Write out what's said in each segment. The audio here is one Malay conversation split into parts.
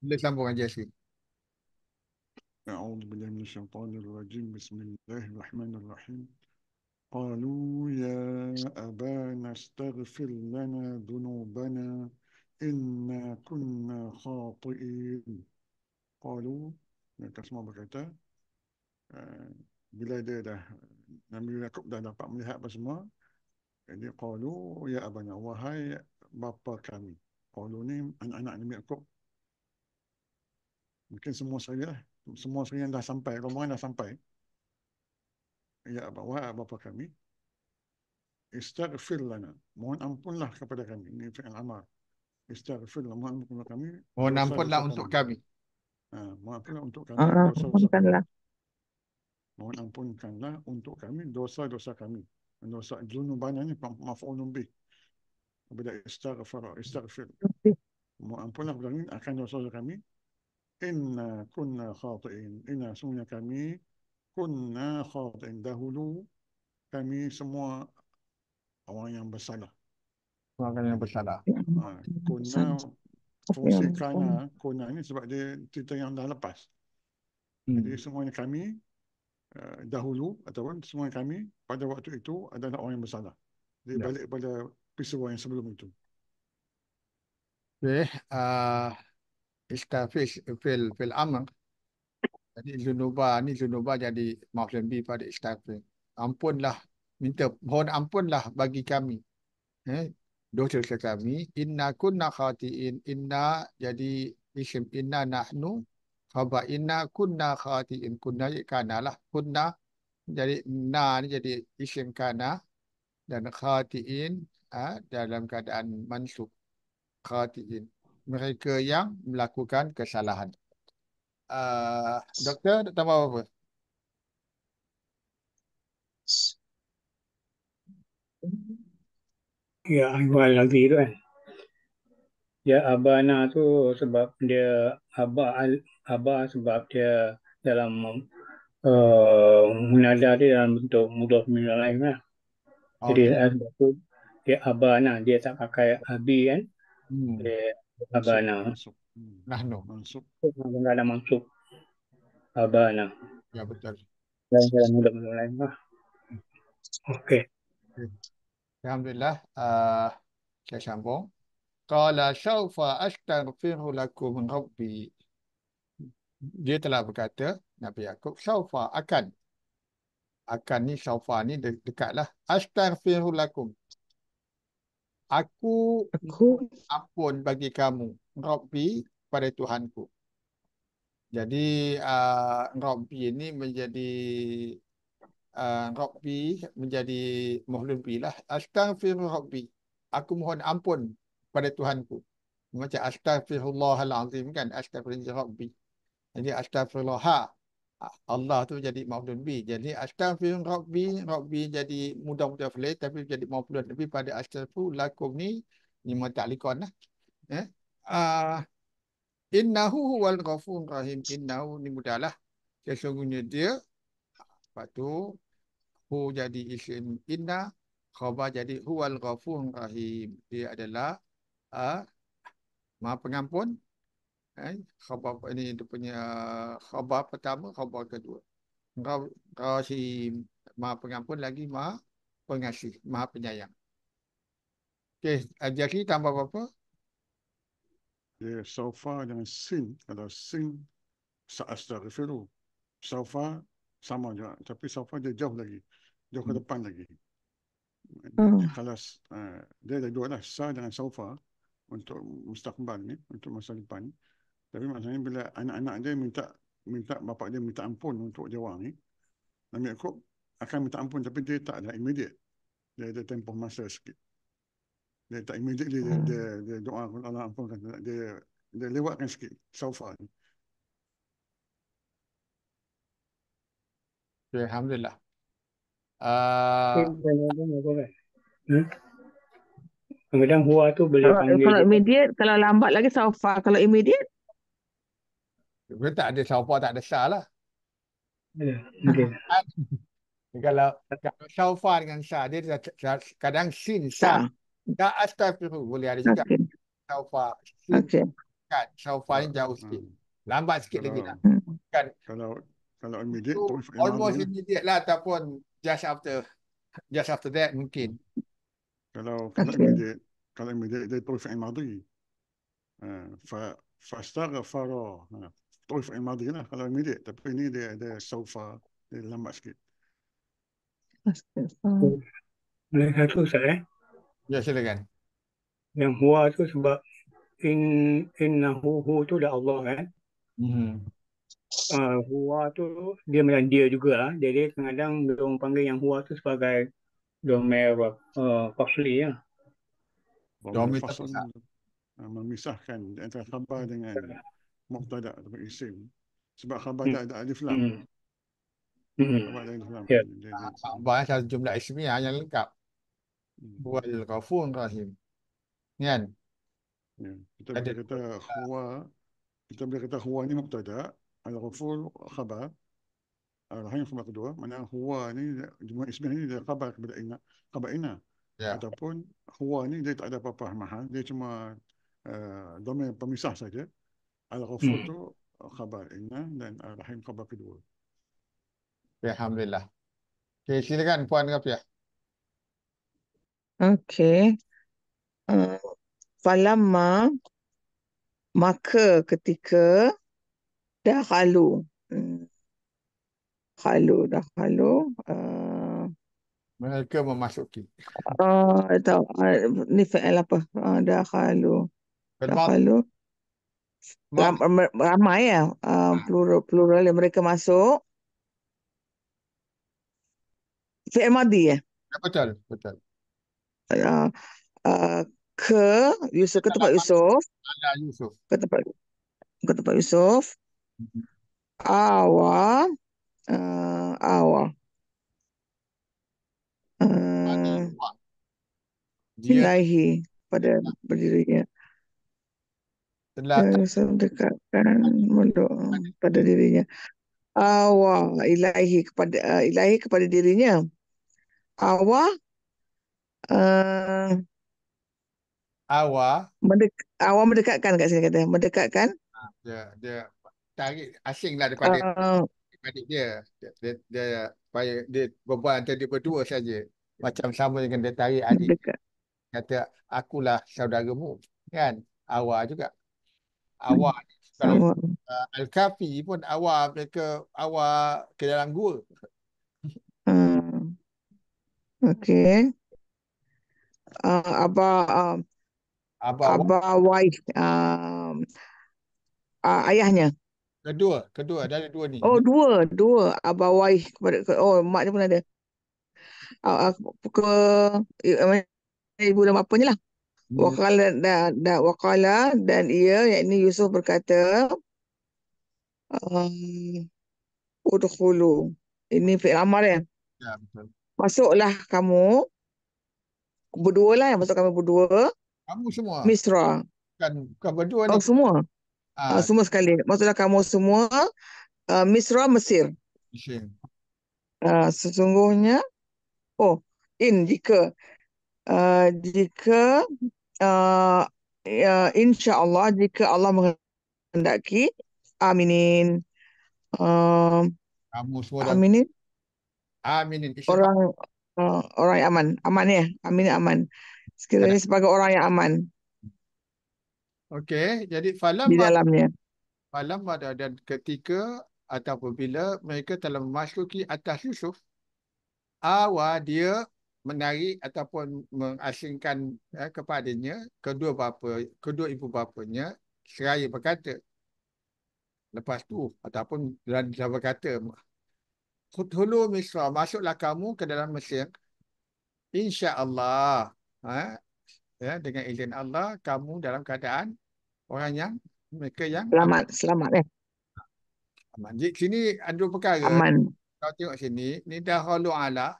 Boleh sambung aja sih. A'udzu billahi minasyaitonir rajim. Bismillahirrahmanirrahim. Qalu ya abana astaghfir lana dhunubana inna kunna khati'in. Qalu mereka semua berkata uh, bila dia dah Nabi Yaakob dah dapat melihat apa semua jadi qalu ya abana wahai bapa kami qalu ni anak-anak Nabi Yaakob Mungkin semua saya lah. Semua saya yang dah sampai. Rombongan dah sampai. Ya bawa bapa kami. Istighfir lana. Mohon ampunlah kepada kami. Ini fi'al amar. Istighfar. lana. Mohon ampunlah kami. Mohon ampunlah untuk kami. Ha, mohon ampunlah untuk kami. Ah, mohon ampunkanlah untuk kami dosa-dosa kami. Dosa junubana ni maf'ulun bih. Kepada istighfar. istighfar. Mohon ampunlah kepada kami akan dosa-dosa kami inna kunna khatiin inna sunnya kami kunna khatiin dahulu kami semua orang yang bersalah orang yang bersalah ha, kunna fungsi ya. kerana kunna ni sebab dia cerita yang dah lepas hmm. jadi semuanya kami eh, dahulu ataupun semua kami pada waktu itu adalah orang yang bersalah. Jadi ya. balik pada peristiwa yang sebelum itu. Okay. Uh, ah, istafis fil fil amr. Jadi zunuba, ni zunuba jadi maafkan bi pada istafis. Ampunlah minta mohon ampunlah bagi kami. Eh, dosa-dosa kami inna kunna khati'in inna jadi isim inna nahnu khaba inna kunna khati'in kunna kana lah kunna jadi na ni jadi isim kana dan khati'in ha, dalam keadaan mansub khati'in mereka yang melakukan kesalahan. Uh, doktor, nak tambah apa? -apa? Ya, Iwan Lavi tu kan. Ya, Abah Ana tu sebab dia, Abah, Abah sebab dia dalam uh, menadar dia dalam bentuk mudah minum lain lah. Eh. Okay. Jadi, sebab eh, tu, dia Abah Ana, dia tak pakai Abi kan. Hmm. Dia, Habana. Nahnu. Mansub. Habana mansub. Habana. Hmm. Ah, ya betul. Dan dalam mudah mudah lain ah. Alhamdulillah. Uh, saya sambung. Qala syaufa astaghfiru lakum rabbi. Dia telah berkata, Nabi Yaakob, syaufa akan. Akan ni, syaufa ni de- dekatlah. Astaghfiru lakum. Aku, aku ampun bagi kamu, Robbi pada Tuhanku. Jadi uh, ah, Robbi ini menjadi uh, ah, Robbi menjadi mohon bilah. Astaghfir Robbi. Aku mohon ampun pada Tuhanku. Macam astaghfirullahalazim kan? Astaghfir Robbi. Jadi astaghfirullah. Ha, Allah tu jadi maudun bi. Jadi astaghfirun rabbi, rabbi jadi mudah-mudah fulih tapi jadi maudun lebih pada astaghfirun lakum ni ni mutalikon lah. Eh? Uh, innahu huwal ghafurur rahim. Innahu ni mudahlah. Sesungguhnya dia lepas tu hu jadi isim inna khabar jadi huwal ghafurur rahim. Dia adalah uh, Maha pengampun Eh, khabar ini dia punya uh, khabar pertama, khabar kedua. Engkau, engkau si maha pengampun lagi maha pengasih, maha penyayang. Okey, Jaki tambah apa-apa? Yeah, so far dengan sin, kalau sin sa'astaghfiru, so far sama juga. Tapi so far dia jauh lagi, jauh ke hmm. depan lagi. Oh. Kalau uh, dia ada dua lah, sa dengan so far untuk mustakbal ni, untuk masa depan ni. Tapi maksudnya bila anak-anak dia minta minta bapak dia minta ampun untuk jawab ni, Nabi Yaakob akan minta ampun tapi dia tak ada immediate. Dia ada tempoh masa sikit. Dia tak immediate dia, dia, dia, hmm. dia doa kepada Allah ampun. Dia, dia, dia lewatkan sikit so far ni. Okay, Alhamdulillah. Ah. Hmm? Kemudian uh... hua tu boleh kalau, panggil. Kalau immediate, kalau lambat lagi so Kalau immediate, dia tak ada Shaufa tak ada Shah lah. Ya, okay. kalau kalau Shaufa dengan Shah, dia kadang Shin Shah. Ya astaghfirullah boleh ada juga. Shaufa. Okay. Shaufa okay. ni jauh sikit. Hmm. Lambat sikit kalau, lagi lah. Kan. Kalau kalau immediate. So, almost ambil. immediate lah ataupun just after just after that mungkin. Kalau kalau okay. immediate. Kalau immediate dia terus fi'il madhi. Uh, fa, fa, fa, fa, ha. fa, story for another lah kalau immediate. Tapi ini dia ada so far, dia lambat sikit. Boleh satu saya? Eh? Ya, silakan. Yang huwa tu sebab in innahu hu tu dah Allah kan? Mm -hmm. uh, ah, huwa tu dia macam ah. dia juga lah. Jadi kadang dia panggil yang huwa tu sebagai domer uh, ah, fasli ya. Domer pasli Memisahkan antara khabar dengan ya muhtada ataupun isim sebab khabar hmm. tak ada alif lam. Hmm. hmm. Khabar tak alif lam. Khabar ya. yeah. jumlah ismiah yang lengkap. Hmm. Buat rahim. Kan? Ya. Kita boleh kata huwa kita boleh kata huwa ni muhtada al-ghafur khabar al-rahim khabar kedua Mana huwa ni jumlah ismiah ni dia khabar kepada inna khabar inna. Ya. Ataupun huwa ni dia tak ada apa-apa mahal. Dia cuma uh, domain pemisah saja. Al-Ghafur khabar innah dan Al-Rahim khabar kedua. Alhamdulillah. Okay, silakan Puan Rafiah. Okay. Uh, falamma maka ketika dah halu. Hmm. Halu, dah halu. Uh, mereka memasuki. Oh, uh, tahu. Uh, ni fa'al apa? Uh, dah kalu, Dah kalu. Khidmat ramai, ramai ya uh, ah. plural plural yang mereka masuk FMD ya? ya betul betul uh, uh, ke Yusuf ke tempat Yusuf ada Yusuf ke tempat ke tempat Yusuf mm-hmm. awal uh, awal uh, ilahi pada berdirinya. Yeah telah rasa ya, mendekatkan mendoa pada dirinya awa ilahi kepada uh, ilahi kepada dirinya awa uh, eh, awa mendek awa mendekatkan kat sini kata mendekatkan ah, dia dia tarik asinglah daripada uh, ah. daripada dia dia dia supaya dia, dia berbual antara dia berdua saja macam sama dengan dia tarik adik mendekat. kata akulah saudaramu kan awa juga Hmm. awar ni. Kalau Uh, Al-Kafi pun awar mereka awar ke dalam gua. Hmm. Okay. Uh, apa uh, um, apa apa wife uh, um, uh, ayahnya kedua kedua ada dua ni oh dua dua apa wife kepada oh mak dia pun ada uh, uh ke eh, eh, ibu dan bapanya lah Hmm. Waqala dan, dan waqala dan ia yakni Yusuf berkata um, udkhulu. Ini fi'il amar ya. Ya Masuklah kamu berdua lah yang masuk kami berdua. Kamu semua. Misra. Kan kamu berdua oh, semua. Ah. Uh, semua sekali. Masuklah kamu semua uh, Misra Mesir. Mesir. Uh, sesungguhnya oh in jika uh, jika uh, uh, ya, insya Allah jika Allah menghendaki aminin uh, kamu semua aminin aminin orang uh, orang yang aman aman ya amin aman sekiranya ya. sebagai orang yang aman Okey, jadi falam di dalamnya. Falam ada dan ketika atau bila mereka telah memasuki atas Yusuf, awa dia menarik ataupun mengasingkan ya, kepadanya kedua bapa kedua ibu bapanya seraya berkata lepas tu ataupun dan dia berkata khutulu misra masuklah kamu ke dalam mesir insyaallah ha, ya dengan izin Allah kamu dalam keadaan orang yang mereka yang selamat selamat eh aman di sini ada perkara aman kau tengok sini ni dah halu ala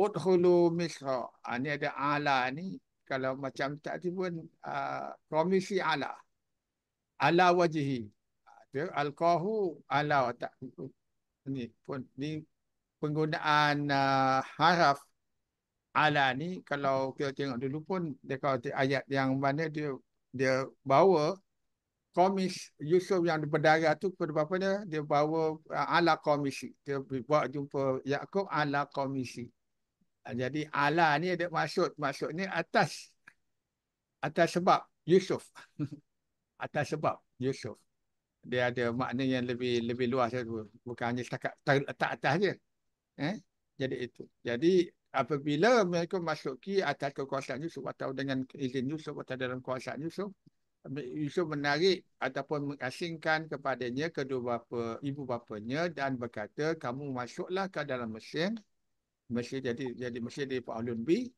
Udhulu misra. Ha, ah, ni ada ala ni. Kalau macam tak tu pun. Uh, promisi ala. Ala wajihi. Ah, dia alkohu ala watak. Ni pun. Ni penggunaan uh, haraf. Ala ni. Kalau kita tengok dulu pun. Dia kata ayat yang mana dia. Dia bawa. Komis Yusuf yang berdarah tu kepada dia? Dia bawa ala komisi. Dia buat jumpa Yaakob ala komisi. Ah, jadi ala ni ada maksud maksudnya atas atas sebab Yusuf atas sebab Yusuf dia ada makna yang lebih lebih luas itu lah bukan hanya setakat tak tak atas je eh jadi itu jadi apabila mereka masuki atas kekuasaan Yusuf atau dengan izin Yusuf atau dalam kuasa Yusuf Yusuf menarik ataupun mengasingkan kepadanya kedua bapa ibu bapanya dan berkata kamu masuklah ke dalam mesin mesti jadi jadi mesti di Paulun B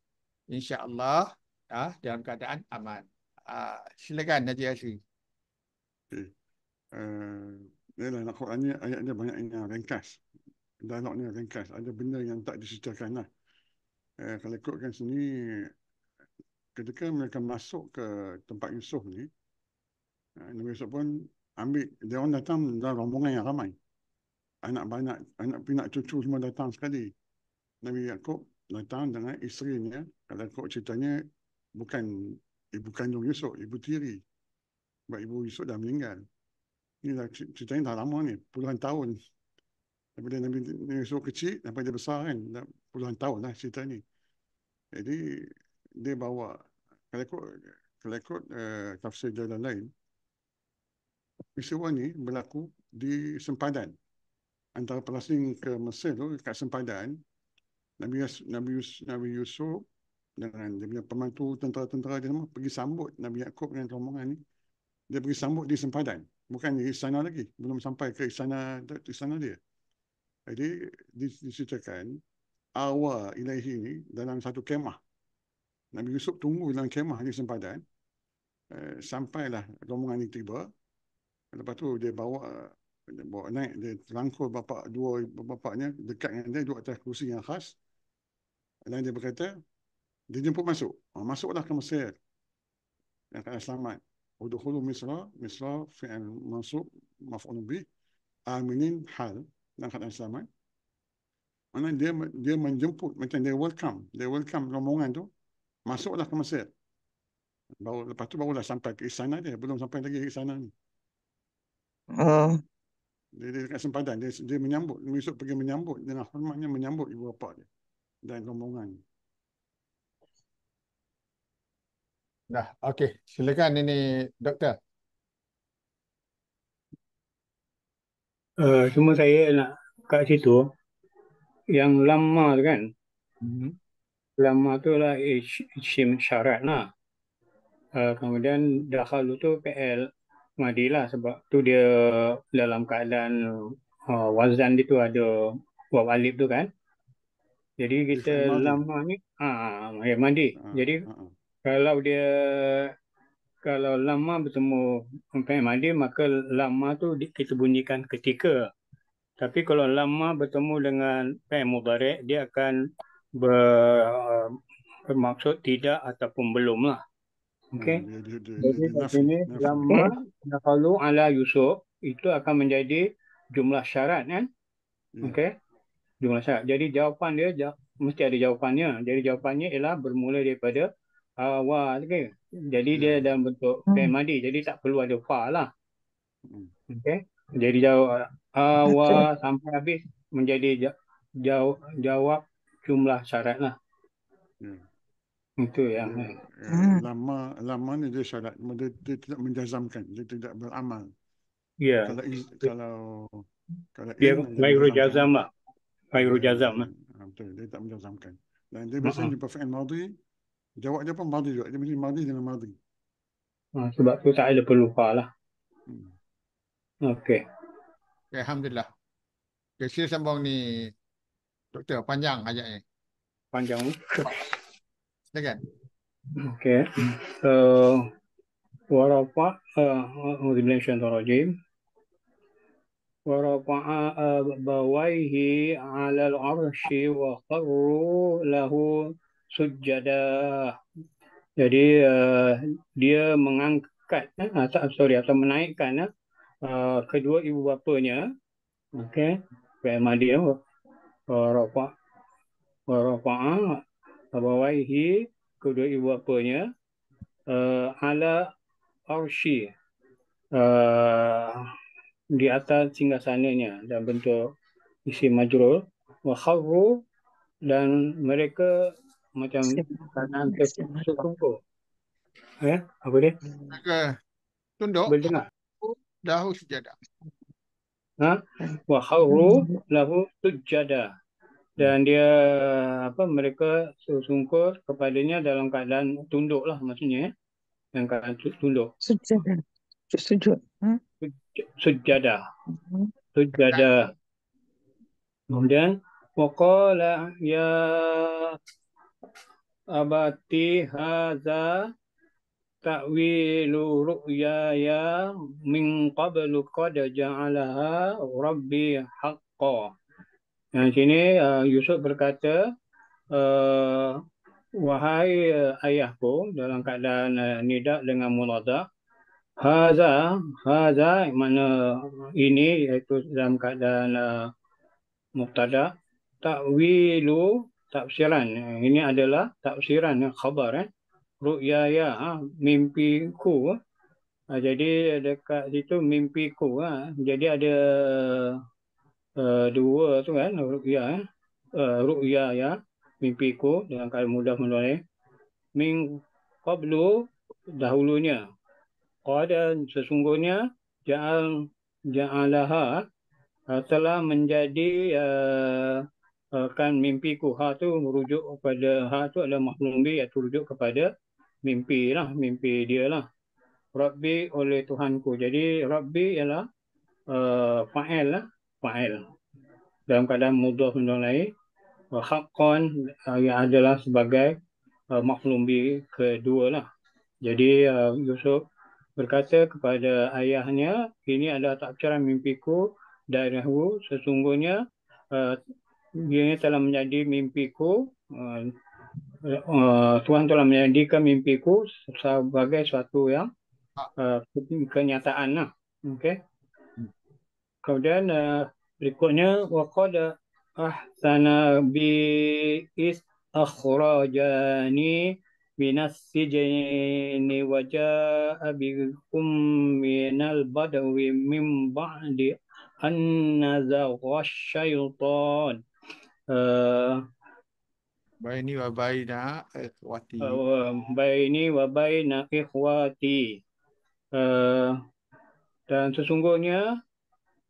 insyaallah ah dalam keadaan aman. Ah silakan Haji Asri. Okay. Uh, eh, nak Quran ni ayat dia banyak ini ah, ringkas. Dialog ni ringkas. Ada benda yang tak disediakan lah. Uh, kalau ikutkan sini, ketika mereka masuk ke tempat Yusuf ni, eh, Nabi Yusuf pun ambil, dia orang datang dalam rombongan yang ramai. Anak banyak, anak pinak cucu semua datang sekali. Nabi Yaakob datang dengan isterinya. Kalau kau ceritanya, bukan ibu eh, kandung Yusuf, ibu tiri. Sebab ibu Yusuf dah meninggal. Ini dah, ceritanya dah lama ni, puluhan tahun. Daripada Nabi Yusuf kecil, sampai dia besar kan. Dah puluhan tahun lah cerita ni. Jadi, dia bawa, kalau ikut, kalau ikut uh, eh, tafsir jalan lain, peristiwa ni berlaku di sempadan. Antara pelasing ke Mesir tu, kat sempadan, Nabi Yus Nabi Yus Nabi Yusuf dengan dia punya pemantu tentera-tentera dia semua pergi sambut Nabi Yakub dengan rombongan ni. Dia pergi sambut di sempadan. Bukan di sana lagi. Belum sampai ke sana istana, sana dia. Jadi di diceritakan awa ilahi ini dalam satu kemah. Nabi Yusuf tunggu dalam kemah di sempadan. Eh, sampailah rombongan ini tiba. Lepas tu dia bawa dia bawa naik dia terangkul bapa dua bapaknya dekat dengan dia duduk atas kerusi yang khas dan dia berkata dia jemput masuk ha, masuklah ke Mesir yang kena selamat udhulu misra misra fi'il mansub maf'ul bi aminin hal dan kena selamat mana dia dia menjemput macam dia welcome dia welcome rombongan tu masuklah ke Mesir baru lepas tu barulah sampai ke istana dia belum sampai lagi ke istana ni ah dia, dia dekat sempadan dia, dia menyambut besok pergi menyambut dengan hormatnya menyambut ibu bapa dia dan rombongan dah okey silakan ini doktor Uh, cuma saya nak kat situ yang lama tu kan hmm lama tu lah isim eh, syarat lah uh, kemudian dah kalau tu PL Mahdi lah sebab tu dia dalam keadaan uh, wazan dia tu ada buat walib tu kan. Jadi kita lama ni ah ya mandi. Ha, Jadi uh, uh. kalau dia kalau lama bertemu sampai mandi maka lama tu kita bunyikan ketika. Tapi kalau lama bertemu dengan pai mubarak dia akan ber, uh, bermaksud tidak ataupun belum lah. Okey. Hmm, Jadi di sini lama hmm? nafalu ala Yusuf itu akan menjadi jumlah syarat kan? Yeah. Okey. Jumlah syarat. Jadi jawapan dia jaw mesti ada jawapannya. Jadi jawapannya ialah bermula daripada awal. Okay. Jadi yeah. dia ya. dalam bentuk fa hmm. madi. Jadi tak perlu ada fa lah. Okey. Jadi jawab awal sampai habis menjadi jaw jawab jumlah syarat lah. Yeah. Itu ya. Hmm. Eh, hmm. Lama lama ni dia syarat. Dia, dia tidak menjazamkan. Dia tidak beramal. Ya. Kalau kalau kalau dia mengiru jazam lah. mikro ya, jazam lah. Betul. Dia tak menjazamkan. Dan dia biasanya di perfect madi. Jawab dia pun madi juga. Dia mesti madi dengan madi. Ha, sebab tu tak ada pelupa lah. Hmm. Okay. okay. Ya, Alhamdulillah. Okay, sambung ni. Doktor, panjang ajak Panjang. Silakan. Okay. So, warafah, uh, eh, dimension to rajim. Warafa'a abawaihi eh, ala al-arshi wa kharru lahu sujjada. Jadi uh, dia mengangkat uh, sorry atau menaikkan uh, kedua ibu bapanya. Okay, Kemudian dia warafa warafa'a abawaihi kedua ibu bapanya uh, eh, ala arshi uh, di atas singgasananya dan bentuk isi majrur wa khawru dan mereka macam kanan ke kumpul eh apa dia mereka tunduk berdengar dahu sejadah ha wa khawru lahu sujadah dan dia apa mereka sungkur kepadanya dalam keadaan tunduk lah maksudnya ya. Dalam keadaan tunduk. Sujud. Sujud. Hmm? Sujada. Hmm. Sujada. Kemudian waqala ya abati haza ta'wilu ru'yaya min qablu qad ja'alaha rabbi haqqan. Yang sini uh, Yusuf berkata, uh, wahai uh, ayahku dalam keadaan uh, nidak dengan mulada, haza, haza mana ini iaitu dalam keadaan uh, muktada, takwilu tafsiran. Ini adalah tafsiran eh, khabar. Eh? Ru'yaya, ha? mimpiku. Ha? Jadi dekat situ mimpiku. Ha? Jadi ada Eh, dua tu kan ruqya eh uh, eh, ruqya ya mimpiku dengan kalimah mudah menulis eh? min qablu dahulunya qada sesungguhnya ja'al ja'alaha ha, ha, telah menjadi uh, uh, kan mimpiku ha tu merujuk kepada ha tu adalah makhluk bi iaitu rujuk kepada mimpi lah mimpi dia lah rabbi oleh tuhanku jadi rabbi ialah uh, fa'il lah fa'il dalam keadaan mudhaf bin dhamir wa haqqan uh, yang adalah sebagai uh, maklum bi kedua lah. Jadi uh, Yusuf berkata kepada ayahnya, ini adalah takcara mimpiku dari aku. Sesungguhnya uh, ia telah menjadi mimpiku. Uh, uh, Tuhan telah menjadikan mimpiku sebagai suatu yang uh, kenyataan lah. Okay. Kemudian uh, berikutnya waqad ahsana bi is akhrajani minas sijni wa jaa bikum minal badwi min ba'di an nazagha syaitan uh, baini wa baina ikhwati uh, baini wa baina ikhwati dan sesungguhnya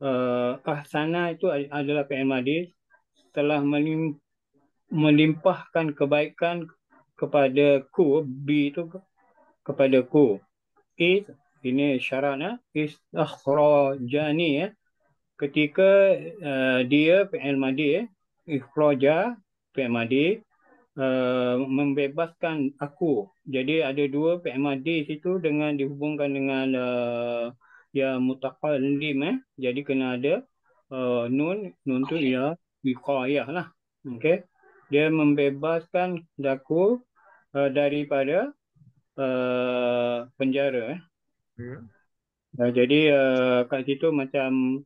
uh, eh, ahsana itu adalah keemadis telah melimpahkan kebaikan kepada ku b itu kepada ku is ini syarana is ya ketika uh, dia fi'il madi eh, ikhraja fi'il madi uh, membebaskan aku jadi ada dua fi'il madi situ dengan dihubungkan dengan uh, ya mutaqallim eh. Jadi kena ada uh, nun, nun tu ya wiqayah lah. okay? Dia membebaskan daku uh, daripada uh, penjara eh. Yeah. Uh, jadi uh, kat situ macam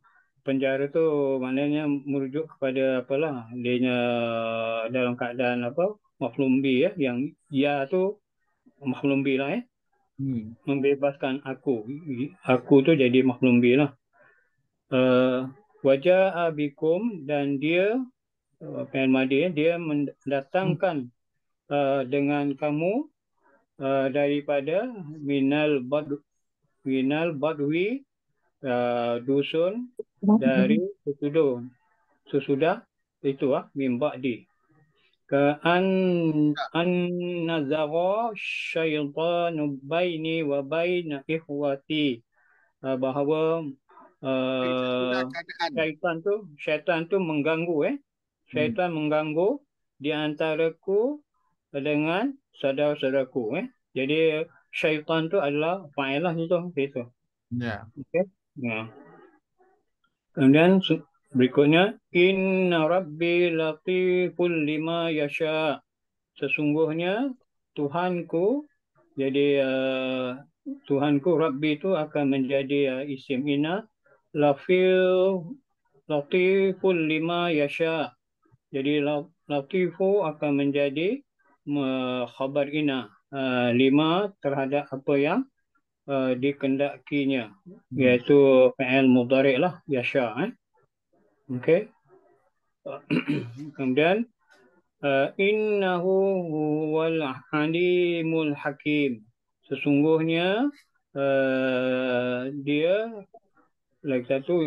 penjara tu maknanya merujuk kepada apalah dia uh, dalam keadaan apa Maklumbi bi ya yang ya tu maklumbi lah eh? Hmm. membebaskan aku. Aku tu jadi makhluk bi lah. Eh, uh, wajah abikum dan dia, uh, Madi, dia mendatangkan uh, dengan kamu uh, daripada Minal bad Minal Badwi uh, dusun dari Sesudun. susudah itu ah uh, Mimbadi. Uh, an أن زغ الشيطان بيني وبين إخوتي bahawa uh, syaitan tu syaitan tu mengganggu eh hmm. syaitan hmm. mengganggu di antaraku dengan saudara-saudaraku eh jadi syaitan tu adalah fa'ilah itu itu ya yeah. okey ya yeah. kemudian Berikutnya, Inna Rabbi Latiful Lima Yasha. Sesungguhnya Tuhanku, jadi uh, Tuhanku Rabbi itu akan menjadi uh, isim Ina. Lafil Latiful Lima Yasha. Jadi Latifu akan menjadi uh, khabar Ina. Uh, lima terhadap apa yang uh, dikendakinya. Iaitu hmm. fi'il mudari' lah. Yasha. Eh? Okay. Kemudian uh, innahu huwal alimul hakim. Sesungguhnya uh, dia lagi satu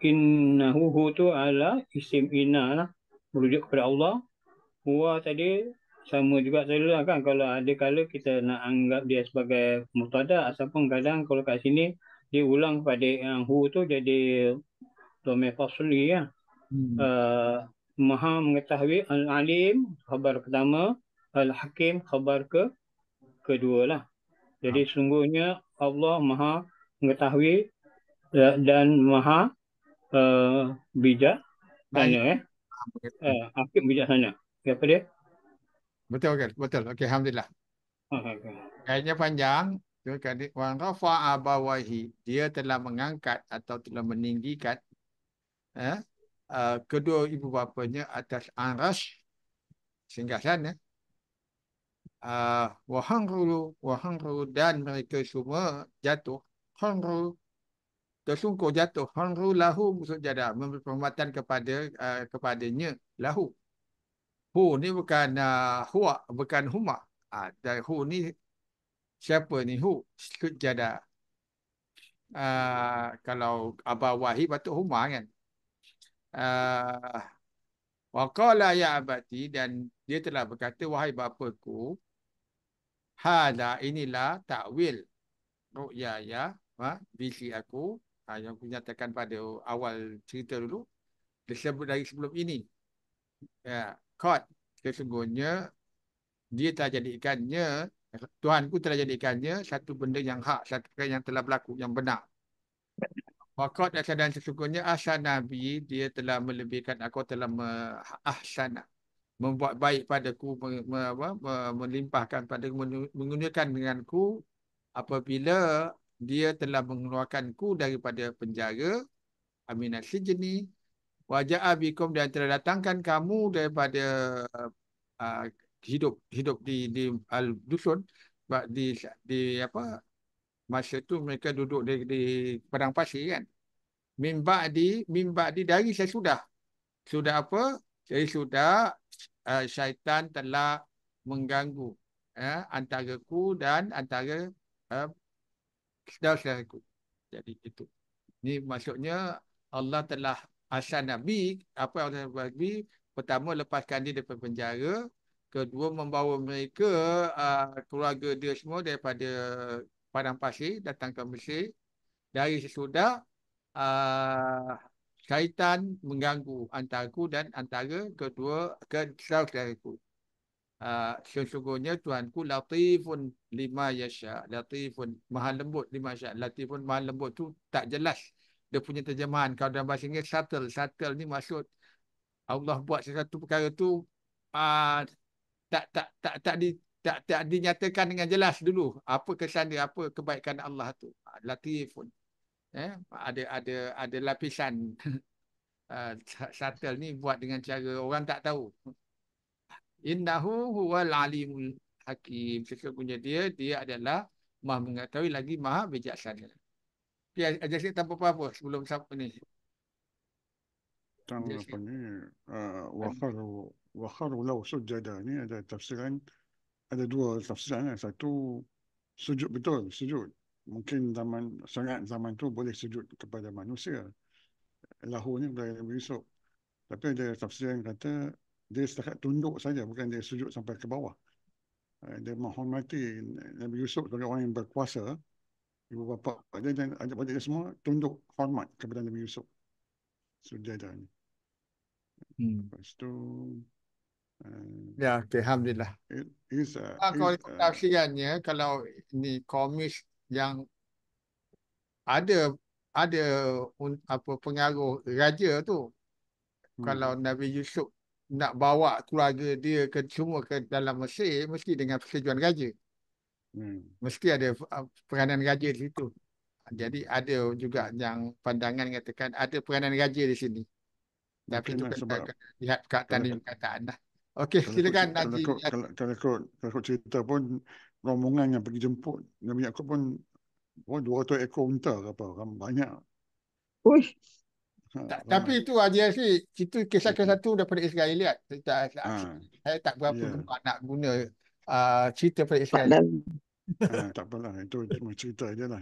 innahu hu tu ala isim inna lah. Merujuk kepada Allah. Huwa tadi sama juga tadi lah kan. Kalau ada kala kita nak anggap dia sebagai mutada. Ataupun kadang kalau kat sini dia ulang kepada yang hu tu jadi Tuhan Fasli ya. Hmm. Uh, Maha mengetahui Al-Alim khabar pertama, Al-Hakim khabar ke kedua lah. Jadi ha. sungguhnya Allah Maha mengetahui eh, dan Maha uh, bijak tanya eh. Uh, Hakim bijak tanya. Siapa dia? Betul okay. Betul. Okey, alhamdulillah. Okay. Kayaknya panjang. Wan Rafa Abawahi, dia telah mengangkat atau telah meninggikan Eh? eh, kedua ibu bapanya atas aras singgah sana. Uh, eh? eh, Wahangru dan mereka semua jatuh. Hangru tersungkur jatuh. Hangru lahu musuh jadah. Memberi perhormatan kepada uh, kepadanya lahu. Hu ni bukan uh, huwa, bukan huma. Uh, dan hu ni siapa ni hu? Sujada. Uh, kalau Abah Wahib patut huma kan? Ah, waqala ya abati dan dia telah berkata wahai bapaku hala inilah takwil ru'ya ya ha, visi aku ha, yang kunyatakan pada awal cerita dulu disebut dari sebelum ini ya kod sesungguhnya dia telah jadikannya Tuhanku telah jadikannya satu benda yang hak satu perkara yang telah berlaku yang benar Wakat asal dan sesungguhnya asal Nabi dia telah melebihkan aku telah me ahsana membuat baik padaku me, me, apa, me, melimpahkan padaku menggunakan denganku apabila dia telah mengeluarkanku daripada penjara aminah sijni wajah abikum dan telah datangkan kamu daripada uh, hidup hidup di di al dusun di di apa masa tu mereka duduk di, di padang pasir kan mimba di mimba di dari saya sudah sudah apa saya sudah uh, syaitan telah mengganggu uh, eh, antara ku dan antara uh, eh, ku jadi itu Ini maksudnya Allah telah asal nabi apa Allah bagi pertama lepaskan dia daripada penjara kedua membawa mereka uh, keluarga dia semua daripada padang pasir datang ke Mesir dari sesudah uh, ah, kaitan mengganggu antara aku dan antara kedua kedua saudara aku. Uh, ah, sesungguhnya Tuhan ku latifun lima yasha latifun maha lembut lima yasha latifun maha lembut tu tak jelas dia punya terjemahan kalau dalam bahasa Inggeris subtle subtle ni maksud Allah buat sesuatu perkara tu uh, tak tak tak tak di tak, tak dinyatakan dengan jelas dulu apa kesan dia apa kebaikan Allah tu ha, latif pun eh ada ada ada lapisan uh, subtle ni buat dengan cara orang tak tahu innahu huwal alimul hakim sesungguhnya dia dia adalah maha mengetahui lagi maha bijaksana Okay, ajar sikit tanpa apa-apa sebelum siapa ni. Tanpa apa ni, uh, ah, wakharu, wakharu law sujada ni ada tafsiran ada dua tafsiran. Satu sujud betul, sujud. Mungkin zaman sangat zaman tu boleh sujud kepada manusia. Lahunya kepada Nabi Yusuf. Tapi ada tafsiran yang kata dia setakat tunduk saja bukan dia sujud sampai ke bawah. Eh, dia menghormati Nabi Yusuf sebagai orang yang berkuasa. Ibu bapa dia dan adik-adik dia semua tunduk hormat kepada Nabi Yusuf. Sudah dah ni. Hmm. Lepas tu, Hmm. Ya, okay, alhamdulillah. It, a, nah, konsultasiannya a... kalau ni komis yang ada ada un, apa pengaruh raja tu. Hmm. Kalau Nabi Yusuf nak bawa keluarga dia ke semua ke dalam Mesir mesti dengan persetujuan raja. Hmm. Mesti ada ah, peranan raja di situ. Jadi ada juga yang pandangan katakan ada peranan raja di sini. Tapi itu kita lihat kat tanda perkataan dah. Okey, silakan Haji. Kalau, kalau, kalau, kalau, cerita pun rombongan yang pergi jemput Nabi Yaakob pun pun 200 ekor unta ke apa orang banyak. Oi. Ha, ha. tapi itu Haji Asri, itu kisah ke satu daripada Israel lihat. Ha. Saya tak berapa yeah. Ya. nak guna ah, cerita daripada Israel. Tak, ha, tak itu cuma cerita lah. je lah.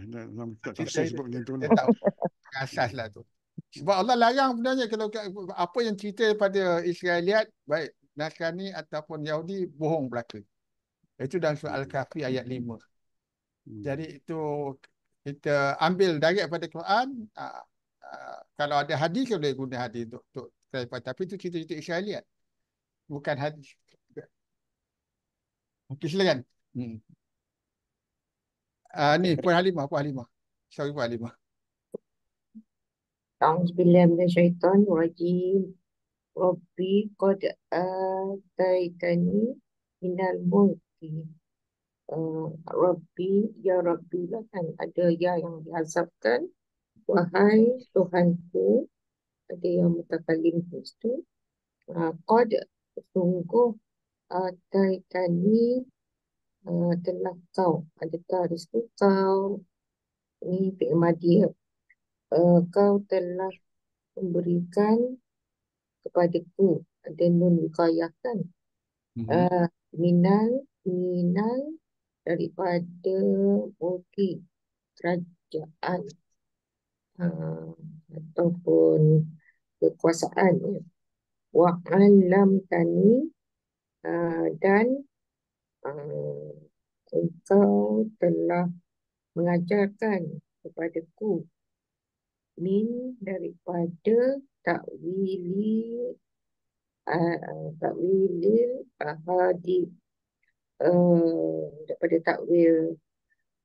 Tak tafsir sebab macam tu lah. Tak asas lah tu. Sebab Allah larang sebenarnya kalau apa yang cerita daripada Israel lihat, baik Nasrani ataupun Yahudi bohong belaka. Itu dalam surah hmm. Al-Kahfi ayat 5. Hmm. Jadi itu kita ambil dari pada Quran. Ah, ah, kalau ada hadis boleh guna hadis untuk, untuk terlepas. Tapi itu cerita-cerita Israeliat. Bukan hadis. Okey silakan. Hmm. Uh, ni Puan Halimah. Puan Halimah. Sorry Puan Halimah. Alhamdulillah, Syaitan, Rajim. Robbi qad ataitani minal mulki. Uh, Rabbi, ya Rabbi lah kan ada ya yang dihasapkan. Wahai Tuhanku, ada yang mutakalim itu. Uh, eh, qad sungguh ataitani eh, uh, telah kau. ada Adakah risiko kau? Ini fi'imadiyah. Uh, kau telah memberikan kepadaku ada nun wiqayah kan mm ah, minal minal daripada mungkin kerajaan uh, ataupun kekuasaan ya. wa alam tani uh, dan uh, engkau telah mengajarkan kepadaku min daripada takwili uh, eh, takwilil uh, hadi uh, eh, daripada takwil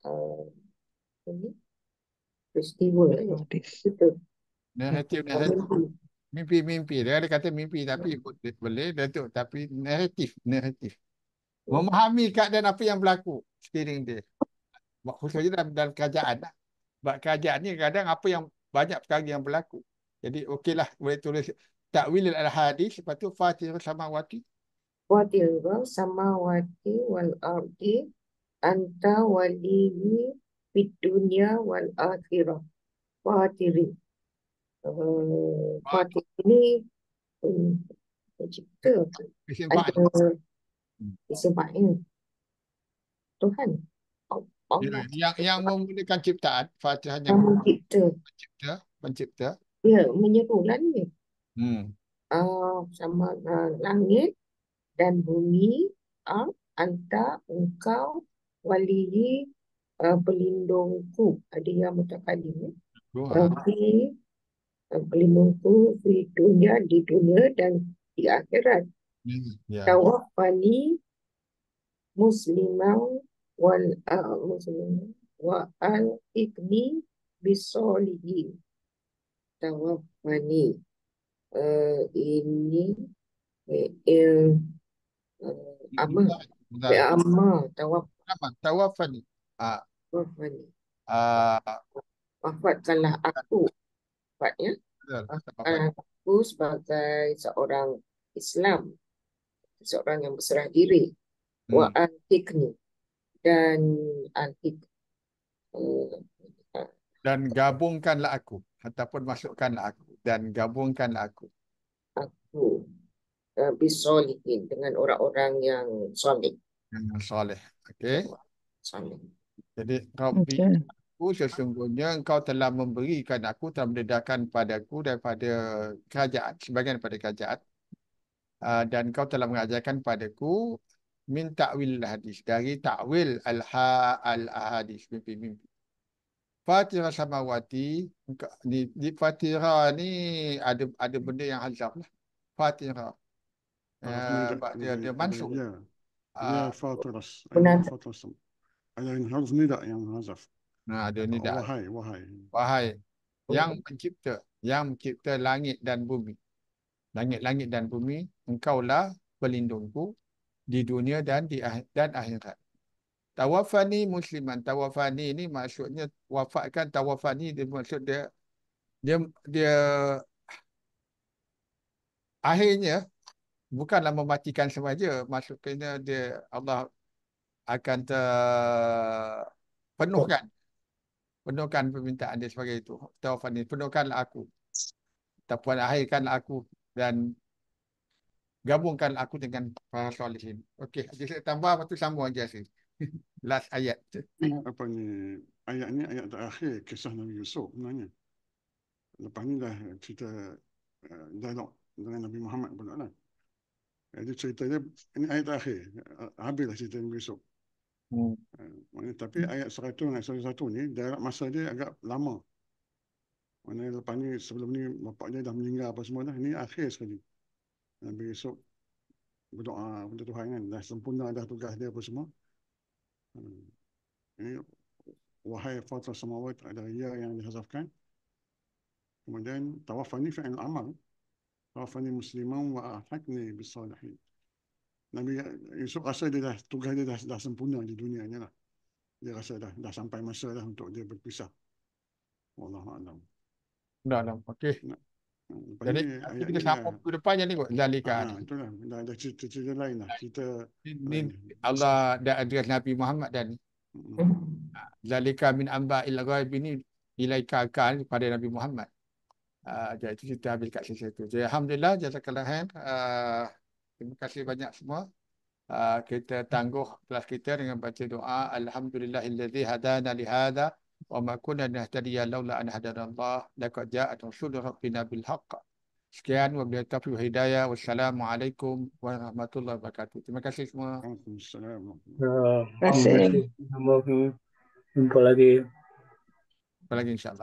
uh, eh, ini peristiwa itu naratif naratif mimpi mimpi dia ada kata mimpi tapi ya. ikut boleh dia tu tapi naratif naratif memahami keadaan apa yang berlaku sekiring dia khususnya dalam, dalam kerajaan lah. sebab kerajaan ni kadang apa yang banyak perkara yang berlaku jadi okeylah boleh tulis takwil al hadis lepas tu fatir sama wati. Wati sama wati wal ardi anta walihi fid dunya wal akhirah. Fatir. Uh, eh, fatir ini hmm, pencipta. Um, Disebabnya. Tuhan. Oh, ya, yang yang menggunakan ciptaan Fatihah yang mencipta. Mencipta. Mencipta. Ya, menyeru langit. Hmm. Uh, sama uh, langit dan bumi uh, anta engkau wali uh, pelindungku. Ada yang mutakalim. Ya. Oh, uh, di ah. uh, pelindungku di dunia, di dunia dan di akhirat. Hmm. Yeah. Tawafani muslimau wal uh, muslimau wa al ikni bisolihi. Tawafani Uh, eh, ini fi'il uh, apa? Fi'il amma tawaf. Apa? Tawaf mani. Ah. Tawaf mani. Ah. Wafatkanlah aku. Wafat ya. Aku sebagai seorang Islam. Seorang yang berserah diri. Hmm. Wa antikni. Dan antik. Uh, eh, dan gabungkanlah aku ataupun masukkan aku dan gabungkan aku aku uh, bisolikin dengan orang-orang yang solih Yang solih okey jadi Rabbi okay. aku sesungguhnya engkau telah memberikan aku telah mendedahkan padaku daripada kerajaan sebagian daripada kerajaan ah, dan kau telah mengajarkan padaku min ta'wil hadis dari ta'wil al-ha hadis mimpi-mimpi Fatirah Samawati di, di Fatirah ni ada ada benda yang hazab lah. Fatirah. Ah, ya, dia, dia mansuk. Ya. Ah, ya, Fatirah. Fatirah. Ada yang harus ni dah yang hazab. Nah, ada dah. Wahai, wahai. Wahai. Oh. Yang mencipta. Yang mencipta langit dan bumi. Langit-langit dan bumi. Engkaulah pelindungku di dunia dan di ah-, dan akhirat. Tawafani musliman. Tawafani ni maksudnya wafatkan tawafani dia maksud dia dia dia akhirnya bukanlah mematikan semaja maksudnya dia Allah akan penuhkan penuhkan permintaan dia sebagai itu tawafani penuhkan aku ataupun akhirkan aku dan gabungkan aku dengan para solihin. okey jadi tambah waktu sambung aja sih last ayat Apa ni? Ayat ni ayat terakhir kisah Nabi Yusuf sebenarnya. Lepas ni dah cerita eh, dialog dengan Nabi Muhammad pula lah. Jadi cerita dia, ini ayat terakhir. Eh, habislah cerita Nabi Yusuf. Hmm. Eh, Maksudnya, tapi ayat 100 dengan ayat satu ni, dalam masa dia agak lama. Maksudnya lepas ni, sebelum ni bapak dia dah meninggal apa semua dah. Ini akhir sekali. Nabi Yusuf berdoa untuk Tuhan kan. Dah sempurna dah tugas dia apa semua. Hmm. Ini wahai fatrah samawat ada ia yang dihazafkan. Kemudian tawafani fi'il amal. Tawafani musliman wa ahakni bisalihin. Nabi Yusuf rasa dia dah tugas dia dah, dah sempurna di dunia ni lah. Dia rasa dah dah sampai masa lah untuk dia berpisah. Wallahu a'lam. Dah alam. okay Nah. Hmm, Jadi ayat kita ya, ya. sambung ke depannya tengok dalilkan. Ha, ah, betul lah. Ada cerita-cerita lain lah. Kita ini, Allah dan address Nabi Muhammad dan hmm. ah, Zalika min amba illa ghaib ini ilaika kan kepada Nabi Muhammad. Uh, jadi itu kita ambil kat sisi itu. Jadi Alhamdulillah, jazakallah khair. Uh, terima kasih banyak semua. Uh, kita tangguh kelas kita dengan baca doa. Alhamdulillah illazi hadana lihada wa ma kunna nahtadiya laula an hadanallah laqad ja'at rusul rabbina bil haqq sekian wa bila taufiq hidayah wassalamualaikum warahmatullahi wabarakatuh terima kasih semua assalamualaikum terima kasih jumpa lagi jumpa lagi insyaallah